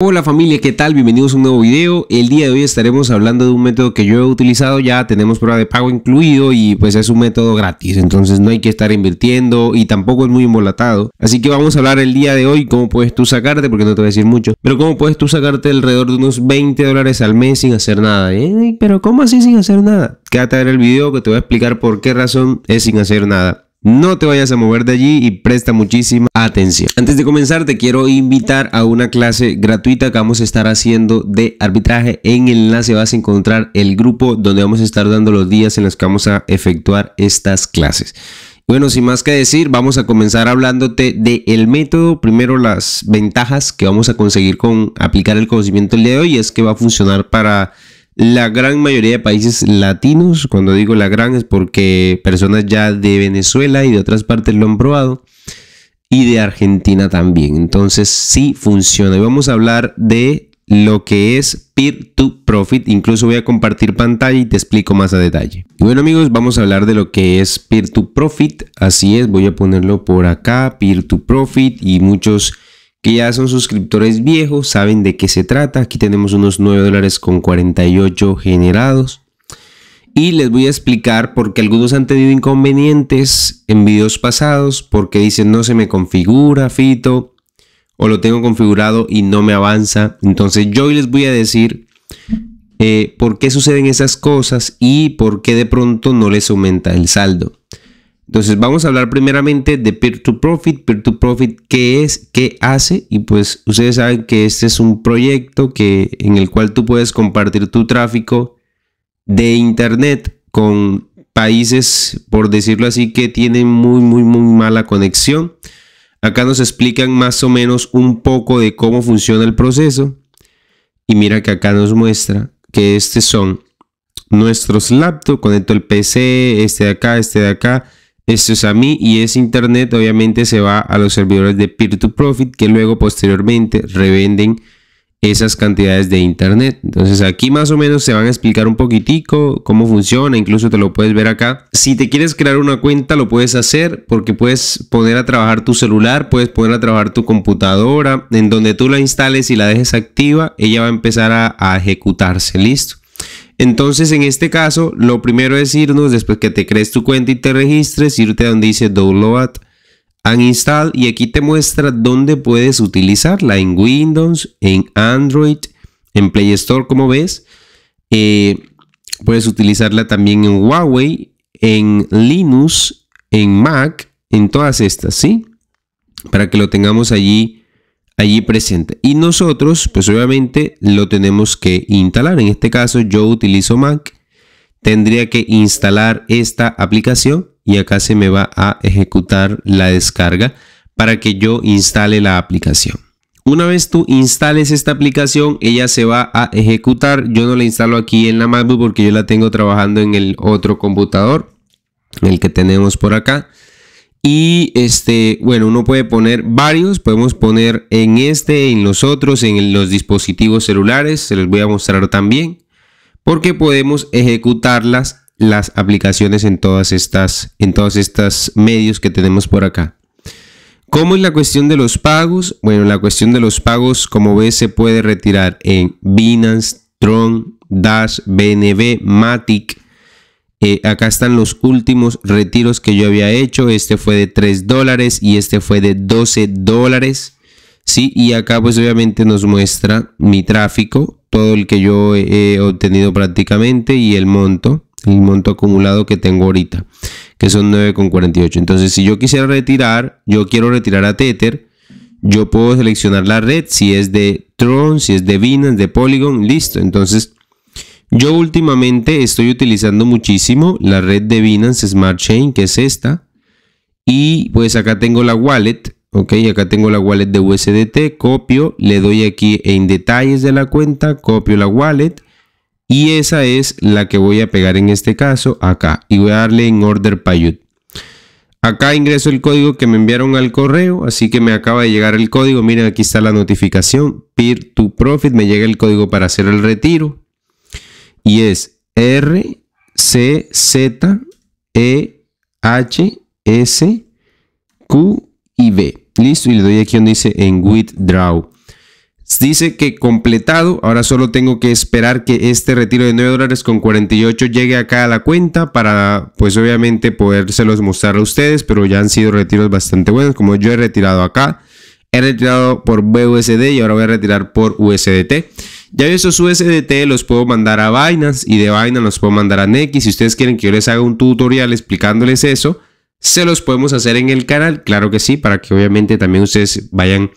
Hola familia, ¿qué tal? Bienvenidos a un nuevo video. El día de hoy estaremos hablando de un método que yo he utilizado, ya tenemos prueba de pago incluido y pues es un método gratis, entonces no hay que estar invirtiendo y tampoco es muy embolatado. Así que vamos a hablar el día de hoy cómo puedes tú sacarte, porque no te voy a decir mucho, pero cómo puedes tú sacarte alrededor de unos 20 dólares al mes sin hacer nada. ¿Eh? Pero ¿cómo así sin hacer nada? Quédate a ver el video que te voy a explicar por qué razón es sin hacer nada. No te vayas a mover de allí y presta muchísima atención. Antes de comenzar te quiero invitar a una clase gratuita que vamos a estar haciendo de arbitraje. En el enlace vas a encontrar el grupo donde vamos a estar dando los días en los que vamos a efectuar estas clases. Bueno, sin más que decir, vamos a comenzar hablándote del método. Primero, las ventajas que vamos a conseguir con aplicar el conocimiento el día de hoy es que va a funcionar para la gran mayoría de países latinos, cuando digo la gran es porque personas ya de Venezuela y de otras partes lo han probado, y de Argentina también. Entonces sí funciona. Y vamos a hablar de lo que es Peer-to-Profit. Incluso voy a compartir pantalla y te explico más a detalle. bueno amigos, vamos a hablar de lo que es Peer-to-Profit. Así es, voy a ponerlo por acá, Peer-to-Profit y muchos que ya son suscriptores viejos, saben de qué se trata. Aquí tenemos unos 9 dólares con 48 generados. Y les voy a explicar por qué algunos han tenido inconvenientes en videos pasados, porque dicen no se me configura Fito, o lo tengo configurado y no me avanza. Entonces yo hoy les voy a decir eh, por qué suceden esas cosas y por qué de pronto no les aumenta el saldo. Entonces vamos a hablar primeramente de Peer-to-Profit. Peer-to-Profit, ¿qué es? ¿Qué hace? Y pues ustedes saben que este es un proyecto que, en el cual tú puedes compartir tu tráfico de Internet con países, por decirlo así, que tienen muy, muy, muy mala conexión. Acá nos explican más o menos un poco de cómo funciona el proceso. Y mira que acá nos muestra que estos son nuestros laptops. Conecto el PC, este de acá, este de acá esto es a mí y ese Internet obviamente se va a los servidores de Peer-to-Profit que luego posteriormente revenden esas cantidades de internet. Entonces aquí más o menos se van a explicar un poquitico cómo funciona, incluso te lo puedes ver acá. Si te quieres crear una cuenta lo puedes hacer porque puedes poner a trabajar tu celular, puedes poner a trabajar tu computadora, en donde tú la instales y la dejes activa, ella va a empezar a ejecutarse, listo. Entonces, en este caso, lo primero es irnos, después que te crees tu cuenta y te registres, irte a donde dice Download and Install y aquí te muestra dónde puedes utilizarla, en Windows, en Android, en Play Store, como ves. Eh, puedes utilizarla también en Huawei, en Linux, en Mac, en todas estas, ¿sí? Para que lo tengamos allí allí presente. Y nosotros, pues obviamente lo tenemos que instalar. En este caso yo utilizo Mac. Tendría que instalar esta aplicación y acá se me va a ejecutar la descarga para que yo instale la aplicación. Una vez tú instales esta aplicación, ella se va a ejecutar. Yo no la instalo aquí en la MacBook porque yo la tengo trabajando en el otro computador, el que tenemos por acá. Y este, bueno, uno puede poner varios, podemos poner en este, en los otros, en los dispositivos celulares, se los voy a mostrar también, porque podemos ejecutar las aplicaciones en todas estas en todas estas medios que tenemos por acá. ¿Cómo es la cuestión de los pagos? Bueno, la cuestión de los pagos, como ves, se puede retirar en Binance, Tron, Dash, BNB, Matic, eh, acá están los últimos retiros que yo había hecho. Este fue de 3 dólares y este fue de 12 dólares. Sí, y acá pues obviamente nos muestra mi tráfico, todo el que yo he obtenido prácticamente y el monto, el monto acumulado que tengo ahorita, que son 9,48. Entonces si yo quisiera retirar, yo quiero retirar a Tether, yo puedo seleccionar la red, si es de Tron, si es de Binance, de Polygon, listo. Entonces yo últimamente estoy utilizando muchísimo la red de Binance Smart Chain, que es esta. Y pues acá tengo la wallet, ok, acá tengo la wallet de USDT, copio, le doy aquí en detalles de la cuenta, copio la wallet. Y esa es la que voy a pegar en este caso acá. Y voy a darle en Order payout. Acá ingreso el código que me enviaron al correo, así que me acaba de llegar el código. Miren, aquí está la notificación. Peer to Profit, me llega el código para hacer el retiro y es R, C, Z, E, H, S, Q y B. Listo, y le doy aquí donde dice en withdraw. Dice que completado, ahora solo tengo que esperar que este retiro de 9 dólares con 48 llegue acá a la cuenta para pues obviamente podérselos mostrar a ustedes, pero ya han sido retiros bastante buenos, como yo he retirado acá, he retirado por BUSD y ahora voy a retirar por USDT. Ya esos USDT los puedo mandar a Binance y de Binance los puedo mandar a Nex. Si ustedes quieren que yo les haga un tutorial explicándoles eso, se los podemos hacer en el canal, claro que sí, para que obviamente también ustedes vayan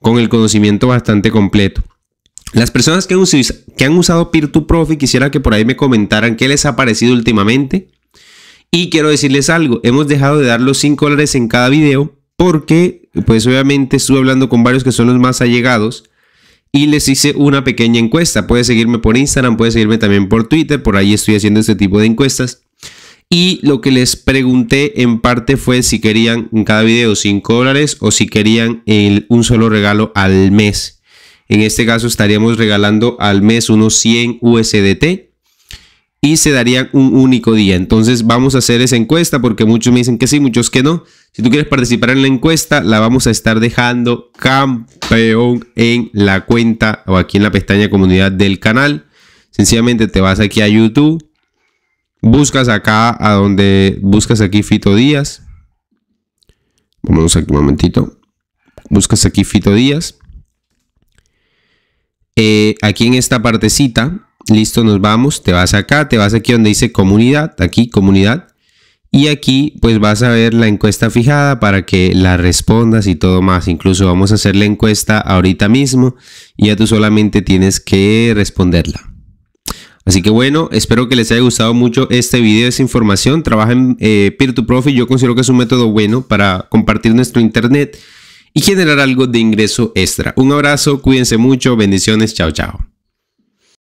con el conocimiento bastante completo. Las personas que han, usado, que han usado peer to profit quisiera que por ahí me comentaran qué les ha parecido últimamente. Y quiero decirles algo, hemos dejado de dar los 5 dólares en cada video porque pues obviamente estuve hablando con varios que son los más allegados y les hice una pequeña encuesta. Puedes seguirme por Instagram, puedes seguirme también por Twitter, por ahí estoy haciendo este tipo de encuestas. Y lo que les pregunté en parte fue si querían en cada video 5 dólares o si querían un solo regalo al mes. En este caso estaríamos regalando al mes unos 100 USDT y se darían un único día. Entonces vamos a hacer esa encuesta porque muchos me dicen que sí, muchos que no. Si tú quieres participar en la encuesta, la vamos a estar dejando campeón en la cuenta o aquí en la pestaña comunidad del canal. Sencillamente te vas aquí a YouTube, buscas acá a donde buscas aquí Fito Díaz. Vamos aquí un momentito. Buscas aquí Fito Díaz. Eh, aquí en esta partecita, listo, nos vamos. Te vas acá, te vas aquí donde dice comunidad, aquí comunidad y aquí pues vas a ver la encuesta fijada para que la respondas y todo más. Incluso vamos a hacer la encuesta ahorita mismo y ya tú solamente tienes que responderla. Así que bueno, espero que les haya gustado mucho este video, esa información. Trabaja en eh, Peer-to-Profit, yo considero que es un método bueno para compartir nuestro internet y generar algo de ingreso extra. Un abrazo, cuídense mucho, bendiciones, chao, chao.